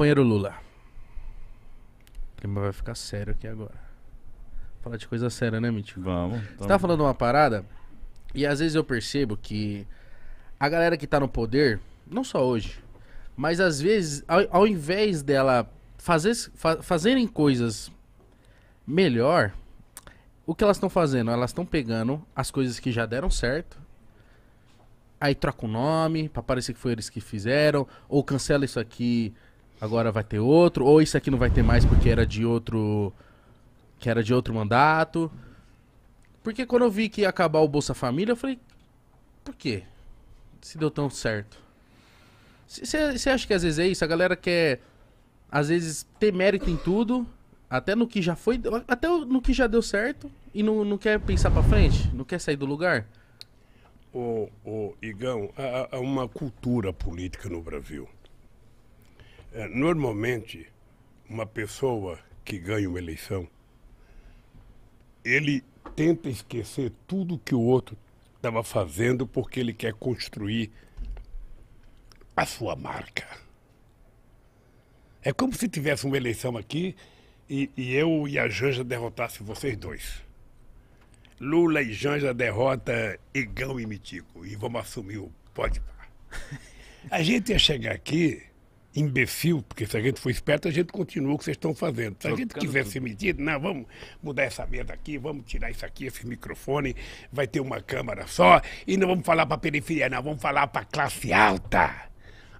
companheiro Lula. O clima vai ficar sério aqui agora. Falar de coisa séria, né, Mítico? Vamos. Você tá falando uma parada, e às vezes eu percebo que a galera que tá no poder, não só hoje, mas às vezes, ao, ao invés dela fazer, fa fazerem coisas melhor, o que elas estão fazendo? Elas estão pegando as coisas que já deram certo, aí troca o nome, pra parecer que foi eles que fizeram, ou cancela isso aqui agora vai ter outro, ou isso aqui não vai ter mais porque era de outro que era de outro mandato. Porque quando eu vi que ia acabar o Bolsa Família, eu falei, por quê? Se deu tão certo. Você acha que às vezes é isso? A galera quer, às vezes, ter mérito em tudo, até no que já foi, até no que já deu certo, e não, não quer pensar pra frente, não quer sair do lugar? Ô, ô Igão, há, há uma cultura política no Brasil é, normalmente, uma pessoa que ganha uma eleição, ele tenta esquecer tudo que o outro estava fazendo porque ele quer construir a sua marca. É como se tivesse uma eleição aqui e, e eu e a Janja derrotasse vocês dois. Lula e Janja derrota Igão e Mitico e vamos assumir o pode A gente ia chegar aqui imbecil, porque se a gente for esperto, a gente continua o que vocês estão fazendo. Se a gente quiser medir, não, vamos mudar essa mesa aqui, vamos tirar isso aqui, esse microfone, vai ter uma câmara só, e não vamos falar para a periferia, não, vamos falar para a classe alta.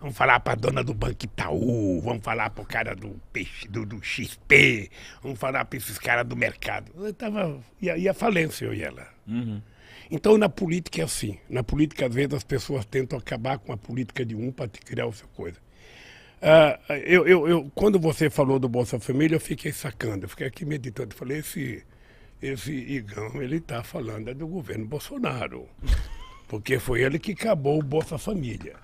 Vamos falar para a dona do Banco Itaú, vamos falar para o cara do, peixe, do, do XP, vamos falar para esses caras do mercado. Eu tava, ia, ia falência, eu e ela. Uhum. Então, na política é assim. Na política, às vezes, as pessoas tentam acabar com a política de um para criar o seu coisa. Ah, eu, eu, eu, quando você falou do Bolsa Família, eu fiquei sacando, eu fiquei aqui meditando. Falei, esse, esse Igão, ele está falando é do governo Bolsonaro, porque foi ele que acabou o Bolsa Família.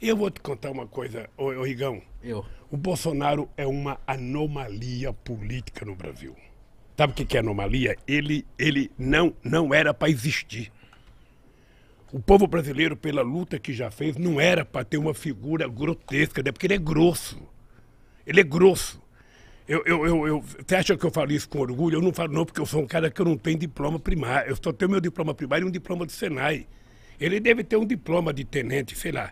E eu vou te contar uma coisa, ô, ô Igão. Eu. O Bolsonaro é uma anomalia política no Brasil. Sabe o que é anomalia? Ele, ele não, não era para existir o povo brasileiro, pela luta que já fez, não era para ter uma figura grotesca, né? porque ele é grosso. Ele é grosso. Eu, eu, eu, eu, você acha que eu falo isso com orgulho? Eu não falo, não, porque eu sou um cara que eu não tenho diploma primário. Eu só tenho meu diploma primário e um diploma do Senai. Ele deve ter um diploma de tenente, sei lá.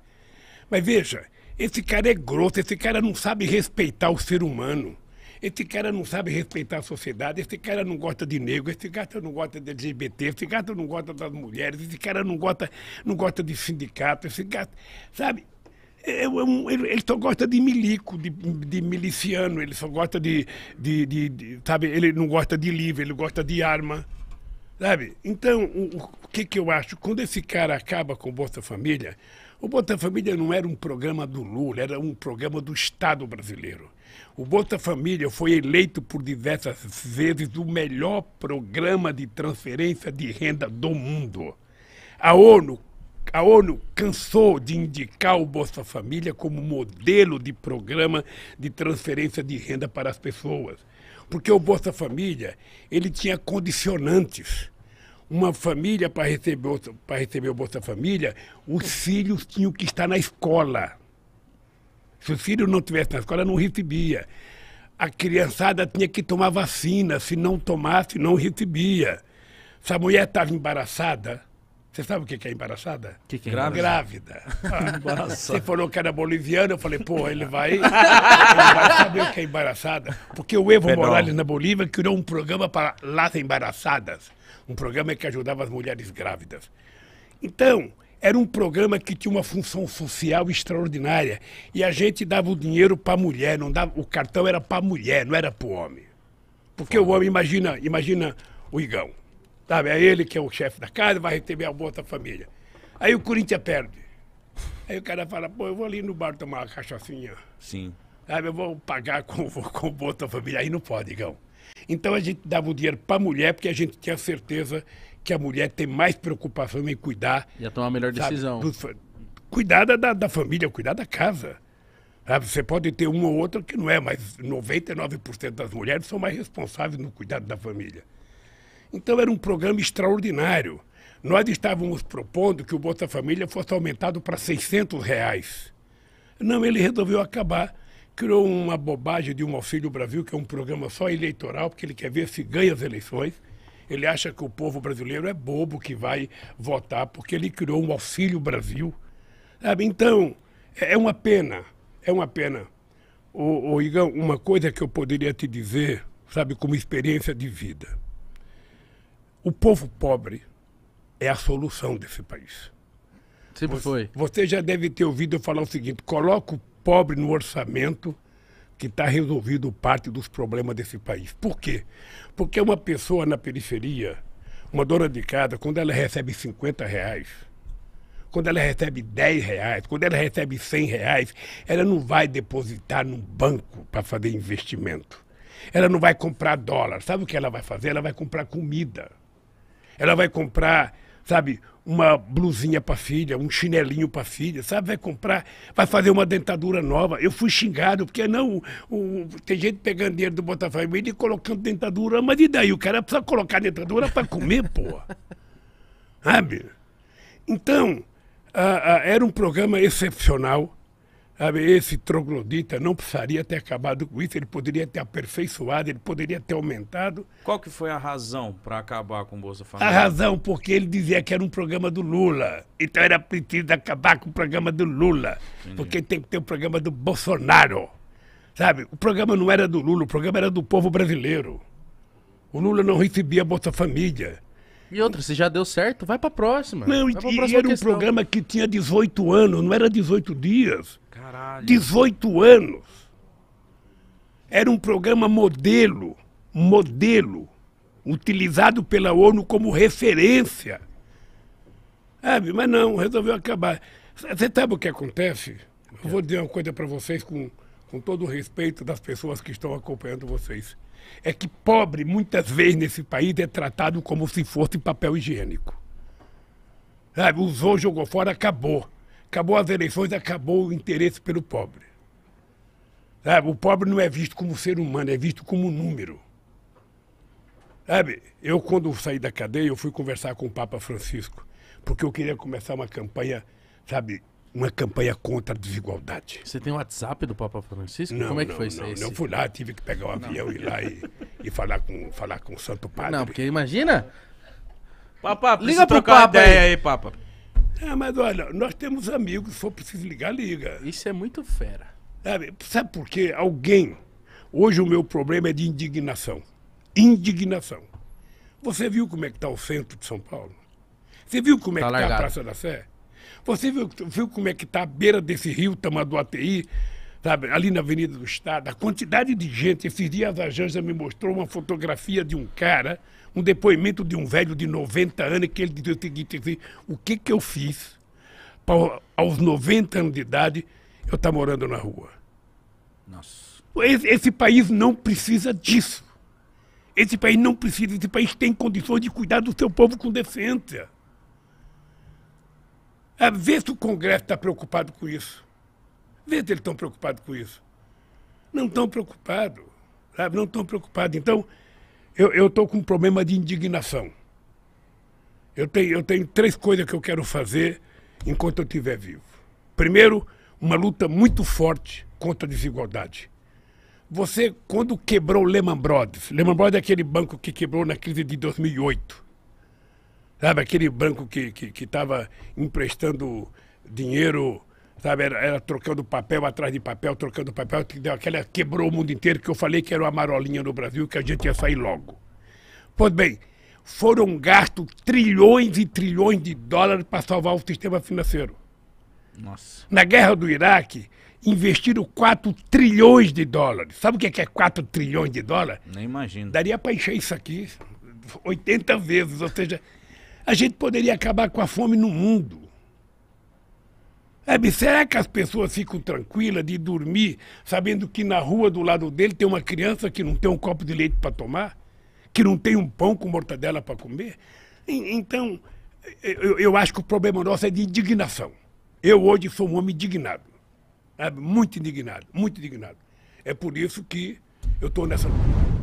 Mas veja, esse cara é grosso, esse cara não sabe respeitar o ser humano. Esse cara não sabe respeitar a sociedade, esse cara não gosta de negro, esse cara não gosta de LGBT, esse cara não gosta das mulheres, esse cara não gosta, não gosta de sindicato, esse cara. Sabe? É, é ele, ele só gosta de milico, de, de miliciano, ele só gosta de, de, de, de, Sabe? Ele não gosta de livro, ele gosta de arma. Sabe? Então, o, o que, que eu acho? Quando esse cara acaba com o Bolsa Família, o Bolsa Família não era um programa do Lula, era um programa do Estado brasileiro. O Bolsa Família foi eleito por diversas vezes o melhor programa de transferência de renda do mundo. A ONU, a ONU cansou de indicar o Bolsa Família como modelo de programa de transferência de renda para as pessoas, porque o Bolsa Família ele tinha condicionantes uma família para receber, para receber o Bolsa Família, os filhos tinham que estar na escola. Se o filho não tivesse na escola, não recebia. A criançada tinha que tomar vacina, se não tomasse, não recebia. Se a mulher estava embaraçada, você sabe o que é embaraçada? Que que é grávida. grávida. Você falou que era boliviano, eu falei, pô, ele vai, ele vai saber o que é embaraçada. Porque o Evo Menor. Morales na Bolívia criou um programa para las embaraçadas. Um programa que ajudava as mulheres grávidas. Então, era um programa que tinha uma função social extraordinária. E a gente dava o dinheiro para a mulher, não dava, o cartão era para a mulher, não era para o homem. Porque o homem, imagina, imagina o Igão. Sabe? É ele que é o chefe da casa, vai receber a Bolsa Família. Aí o Corinthians perde. Aí o cara fala, pô, eu vou ali no bar tomar uma cachaçinha. Sim. Sabe, eu vou pagar com, com o Família. Aí não pode, Igão. Então a gente dava o dinheiro para a mulher porque a gente tinha certeza que a mulher tem mais preocupação em cuidar. E a tomar a melhor decisão. Sabe, cuidar da, da família, cuidar da casa. Sabe, ah, você pode ter uma ou outra que não é, mas 99% das mulheres são mais responsáveis no cuidado da família. Então era um programa extraordinário. Nós estávamos propondo que o Bolsa Família fosse aumentado para 600 reais. Não, ele resolveu acabar. Criou uma bobagem de um Auxílio Brasil, que é um programa só eleitoral, porque ele quer ver se ganha as eleições. Ele acha que o povo brasileiro é bobo que vai votar porque ele criou um auxílio Brasil. Sabe? Então, é, é uma pena, é uma pena. Ô, ô Igão, uma coisa que eu poderia te dizer, sabe, como experiência de vida. O povo pobre é a solução desse país. Sempre você, foi. Você já deve ter ouvido eu falar o seguinte: coloca o pobre no orçamento que está resolvido parte dos problemas desse país. Por quê? Porque uma pessoa na periferia, uma dona de casa, quando ela recebe 50 reais, quando ela recebe 10 reais, quando ela recebe 100 reais, ela não vai depositar num banco para fazer investimento. Ela não vai comprar dólar. Sabe o que ela vai fazer? Ela vai comprar comida. Ela vai comprar, sabe, uma blusinha para filha, um chinelinho para filha, sabe? Vai comprar, vai fazer uma dentadura nova. Eu fui xingado, porque não, o, tem gente pegando dinheiro do Botafogo e colocando dentadura, mas e daí? O cara precisa colocar dentadura para comer, porra. Sabe? Então, era um programa excepcional esse troglodita não precisaria ter acabado com isso, ele poderia ter aperfeiçoado, ele poderia ter aumentado. Qual que foi a razão para acabar com o Bolsa Família? A razão, porque ele dizia que era um programa do Lula. Então era preciso acabar com o programa do Lula, Entendi. porque tem que ter o um programa do Bolsonaro. Sabe, o programa não era do Lula, o programa era do povo brasileiro. O Lula não recebia Bolsa Família. E outra, se já deu certo, vai para a próxima. Não, e, próxima era questão. um programa que tinha 18 anos, não era 18 dias. Caralho. 18 anos. Era um programa modelo, modelo, utilizado pela ONU como referência. Sabe? É, mas não, resolveu acabar. Você sabe o que acontece? Eu vou dizer uma coisa para vocês com, com todo o respeito das pessoas que estão acompanhando vocês. É que pobre, muitas vezes, nesse país, é tratado como se fosse papel higiênico. Sabe? É, usou, jogou fora, acabou. Acabou as eleições, acabou o interesse pelo pobre. Sabe? O pobre não é visto como ser humano, é visto como número. Sabe? Eu, quando saí da cadeia, eu fui conversar com o Papa Francisco, porque eu queria começar uma campanha, sabe, uma campanha contra a desigualdade. Você tem o WhatsApp do Papa Francisco? Não, Como é que não, foi isso? Não, não, fui lá, tive que pegar o avião e ir lá e, e, falar, com, falar com o Santo Padre. Não, porque imagina. Papa, liga pro Papa ideia aí, aí Papa. É, mas olha, nós temos amigos, se for preciso ligar, liga. Isso é muito fera. Sabe, sabe por quê? Alguém. Hoje o meu problema é de indignação. Indignação. Você viu como é que está o centro de São Paulo? Você viu como é tá que está a Praça da Sé? Você viu, viu como é que está a beira desse rio ATI? sabe, ali na Avenida do Estado, a quantidade de gente. Esses dias a Janja me mostrou uma fotografia de um cara, um depoimento de um velho de 90 anos, que ele dizia o seguinte: assim, o que, que eu fiz para, aos 90 anos de idade eu estar tá morando na rua? Nossa. Esse, esse país não precisa disso. Esse país não precisa, esse país tem condições de cuidar do seu povo com decência. Vê se o Congresso está preocupado com isso. Vê se eles estão preocupados com isso. Não estão preocupados, sabe? Não estão preocupados. Então, eu estou com um problema de indignação. Eu tenho, eu tenho três coisas que eu quero fazer enquanto eu estiver vivo. Primeiro, uma luta muito forte contra a desigualdade. Você, quando quebrou o Lehman Brothers, Lehman Brothers é aquele banco que quebrou na crise de 2008. Sabe, aquele banco que estava que, que emprestando dinheiro sabe? Era, era, trocando papel atrás de papel, trocando papel, que deu aquela quebrou o mundo inteiro, que eu falei que era uma marolinha no Brasil, que a gente ia sair logo. Pois bem, foram gastos trilhões e trilhões de dólares para salvar o sistema financeiro. Nossa. Na guerra do Iraque, investiram 4 trilhões de dólares. Sabe o que é, que é 4 trilhões de dólares? Nem imagino. Daria para encher isso aqui 80 vezes, ou seja, a gente poderia acabar com a fome no mundo. É, sabe, será que as pessoas ficam tranquilas de dormir sabendo que na rua do lado dele tem uma criança que não tem um copo de leite para tomar? Que não tem um pão com mortadela para comer? Então, eu, acho que o problema nosso é de indignação. Eu hoje sou um homem indignado. Muito indignado, muito indignado. É por isso que eu estou nessa luta.